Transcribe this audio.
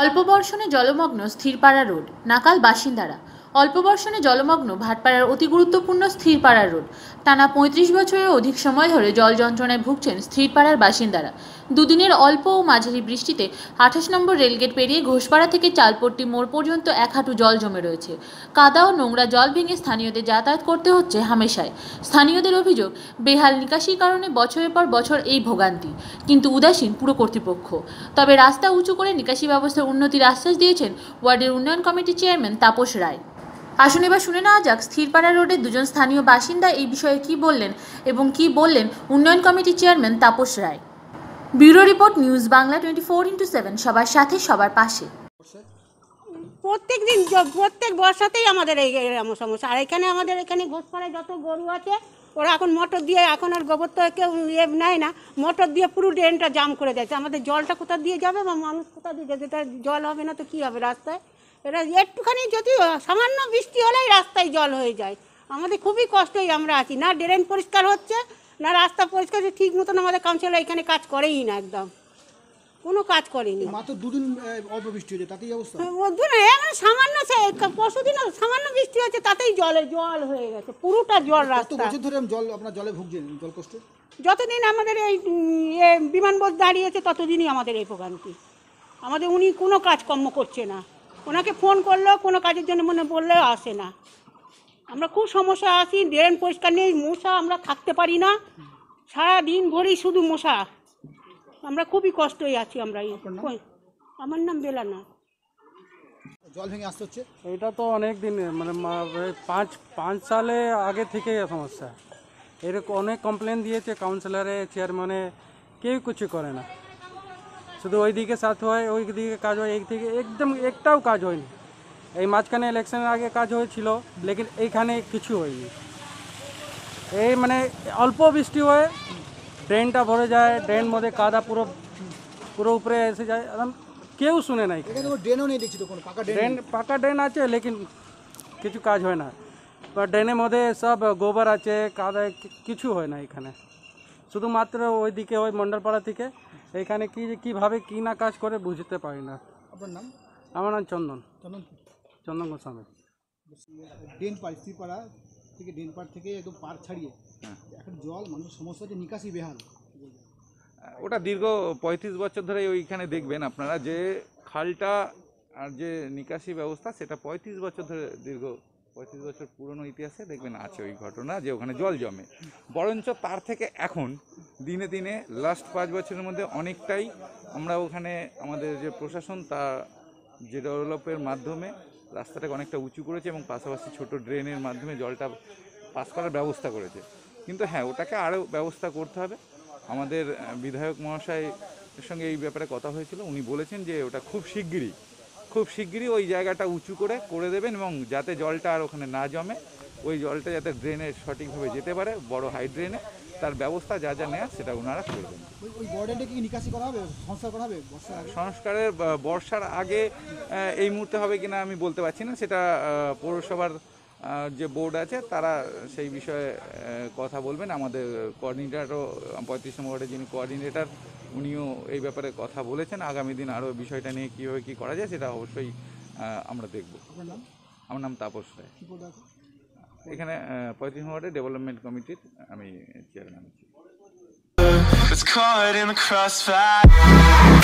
অল্প বর্ষণে জলমগ্ন স্থিরপাড়া রোড নাকাল বাসিন্দারা অল্প বর্ষণে জলমগ্ন ভাটপাড়ার অতি গুরুত্বপূর্ণ স্থিরপাড়ার রোড টানা পঁয়ত্রিশ বছরের অধিক সময় ধরে জল যন্ত্রণায় ভুগছেন স্থিরপাড়ার বাসিন্দারা দুদিনের অল্প ও মাঝারি বৃষ্টিতে আঠাশ নম্বর রেলগেট পেরিয়ে ঘোষপাড়া থেকে চালপট্টি মোড় পর্যন্ত এক হাঁটু জল জমে রয়েছে কাদা ও নোংরা জল ভেঙে স্থানীয়দের যাতায়াত করতে হচ্ছে হামেশায় স্থানীয়দের অভিযোগ বেহাল নিকাশির কারণে বছরের পর বছর এই ভোগান্তি কিন্তু উদাসীন পুরো কর্তৃপক্ষ তবে রাস্তা উঁচু করে নিকাশি ব্যবস্থার উন্নতির আশ্বাস দিয়েছেন ওয়ার্ডের উন্নয়ন কমিটির চেয়ারম্যান তাপস রায় আসুন এবার শুনে নেওয়া যাক স্থিরপাড়া রোডের দুজন স্থানীয় বাসিন্দা এই বিষয়ে কি বললেন এবং কি বললেন উন্নয়ন কমিটির chairman Tapas Roy bureau report news Bangla twenty four into seven সবার সাথে সবার পাশে প্রত্যেক দিন প্রত্যেক বর্ষাতেই আমাদের এই এরকম সমস্যা আর এখানে আমাদের এখানে ঘোষপাড়ায় যত গরু আছে ওরা এখন মোটর দিয়ে এখন আর গোবর তো কেউ ইয়ে নেয় না মোটর দিয়ে পুরো ড্রেনটা জাম করে দেয় আমাদের জলটা কোথা দিয়ে যাবে বা মানুষ কোথা দিয়ে যাবে জল হবে না তো কী হবে রাস্তায় এটা একটুখানি যদি সামান্য বৃষ্টি হলেই রাস্তায় জল হয়ে যায় আমাদের খুবই কষ্টই আমরা আছি না ড্রেন পরিষ্কার হচ্ছে না রাস্তা পরিষ্কার হচ্ছে ঠিক মতন আমাদের কাউন্সিলর এখানে কাজ করেই না একদম কোনো কাজ করেনি মাত্র দুদিন অল্প বৃষ্টি হয়েছে তাতেই অবস্থা হ্যাঁ, মানে সামান্য পরশু দিন সামান্য বৃষ্টি হয়েছে তাতেই জলে জল হয়ে গেছে পুরোটা জল রাস্তা বছর ধরে জল আপনার জলে ভুগছেন জল কষ্ট যতদিন আমাদের এই বিমানবন্দর দাঁড়িয়েছে ততদিনই আমাদের এই ভোগান্তি আমাদের উনি কোনো কাজকর্ম করছে না ওনাকে ফোন করলেও কোনো কাজের জন্য মনে বললেও আসে না আমরা খুব সমস্যা আছি ড্রেন পরিষ্কার নেই মশা আমরা থাকতে পারি না সারা দিন ভরেই শুধু মশা আমরা খুবই কষ্টই আছি আমরা আমার নাম বেলানা জল ভেঙে আসতে হচ্ছে এটা তো অনেক দিন মানে পাঁচ পাঁচ সালে আগে থেকে সমস্যা এরকম অনেক কমপ্লেন দিয়েছে কাউন্সিলারে চেয়ারম্যানে কেউ কিছু করে না শুধু ওই দিকে সাথ হয় ওই দিকে কাজ হয় এই থেকে একদম একটাও কাজ হয়নি এই মাঝখানে ইলেকশনের আগে কাজ হয়েছিল লেকিন এইখানে কিছু হয়নি এই মানে অল্প বৃষ্টি হয় ড্রেনটা ভরে যায় ড্রেন মধ্যে কাদা পুরো পুরো উপরে এসে যায় একদম কেউ শুনে নাই ড্রেনও নেই দেখছি পাকা ড্রেন পাকা ড্রেন আছে লেকিন কিছু কাজ হয় না বা ড্রেনের মধ্যে সব গোবর আছে কাদা কিছু হয় না এখানে শুধুমাত্র ওই দিকে ওই মন্ডলপাড়া থেকে এখানে কি কিভাবে কি না কাজ করে বুঝতে পারি না আপনার নাম আমার নাম চন্দন চন্দন চন্দন গোস্বামী ডেন পাড় থেকে ডেন পাড় থেকে একদম পার ছাড়িয়ে হ্যাঁ। এখন জল মানুষের সমস্যা হচ্ছে নিকাশি বেহাল ওটা দীর্ঘ পঁয়ত্রিশ বছর ধরে ওইখানে দেখবেন আপনারা যে খালটা আর যে নিকাশি ব্যবস্থা সেটা পঁয়ত্রিশ বছর ধরে দীর্ঘ পঁয়ত্রিশ বছর পুরনো ইতিহাসে দেখবেন আছে ওই ঘটনা যে ওখানে জল জমে বরঞ্চ তার থেকে এখন দিনে দিনে লাস্ট পাঁচ বছরের মধ্যে অনেকটাই আমরা ওখানে আমাদের যে প্রশাসন তা যে ডেভেলপের মাধ্যমে রাস্তাটাকে অনেকটা উঁচু করেছে এবং পাশাপাশি ছোট ড্রেনের মাধ্যমে জলটা পাস করার ব্যবস্থা করেছে কিন্তু হ্যাঁ ওটাকে আরও ব্যবস্থা করতে হবে আমাদের বিধায়ক মহাশয়ের সঙ্গে এই ব্যাপারে কথা হয়েছিল উনি বলেছেন যে ওটা খুব শিগগিরই খুব শিগগিরই ওই জায়গাটা উঁচু করে করে দেবেন এবং যাতে জলটা আর ওখানে না জমে ওই জলটা যাতে ড্রেনে সঠিকভাবে যেতে পারে বড় হাই ড্রেনে তার ব্যবস্থা যা যা নেয়া সেটা ওনারা করবেন সংস্কারের বর্ষার আগে এই মুহূর্তে হবে কিনা আমি বলতে পারছি না সেটা পৌরসভার যে বোর্ড আছে তারা সেই বিষয়ে কথা বলবেন আমাদের কোঅর্ডিনেটারও পঁয়ত্রিশ নম্বর ওয়ার্ডের যিনি কোঅর্ডিনেটার উনিও এই ব্যাপারে কথা বলেছেন আগামী দিন আরও বিষয়টা নিয়ে কীভাবে কী করা যায় সেটা অবশ্যই আমরা দেখব আমার নাম তাপস রায় এখানে পঁয়ত্রিশ ওয়ার্ডের ডেভেলপমেন্ট কমিটির আমি চেয়ারম্যান আছি